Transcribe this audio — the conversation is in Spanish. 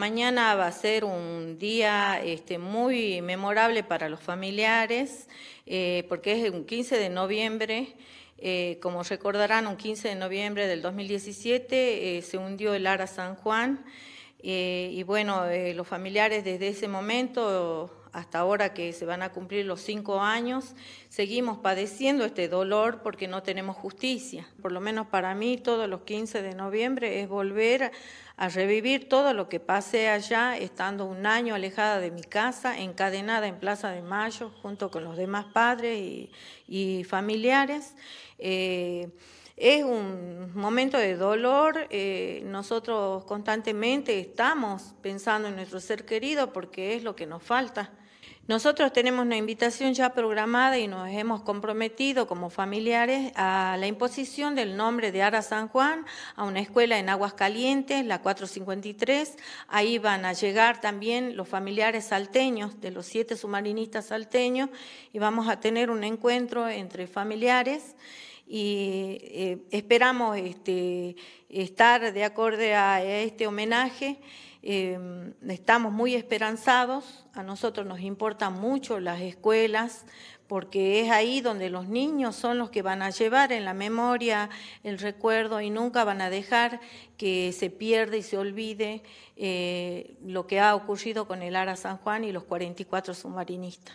Mañana va a ser un día este, muy memorable para los familiares, eh, porque es un 15 de noviembre. Eh, como recordarán, un 15 de noviembre del 2017 eh, se hundió el Ara San Juan. y bueno, los familiares desde ese momento hasta ahora que se van a cumplir los cinco años, seguimos padeciendo este dolor porque no tenemos justicia. Por lo menos para mí, todos los 15 de noviembre es volver a revivir todo lo que pasé allá, estando un año alejada de mi casa, encadenada en Plaza de Mayo, junto con los demás padres y, familiares. Eh, es un momento de dolor, eh, nosotros constantemente estamos pensando en nuestro ser querido porque es lo que nos falta. Nosotros tenemos una invitación ya programada y nos hemos comprometido como familiares a la imposición del nombre de Ara San Juan a una escuela en Aguascalientes, la 453. Ahí van a llegar también los familiares salteños de los siete submarinistas salteños y vamos a tener un encuentro entre familiares y eh, esperamos este, estar de acorde a este homenaje. Eh, estamos muy esperanzados, a nosotros nos importan mucho las escuelas, porque es ahí donde los niños son los que van a llevar en la memoria el recuerdo y nunca van a dejar que se pierda y se olvide eh, lo que ha ocurrido con el Ara San Juan y los 44 submarinistas.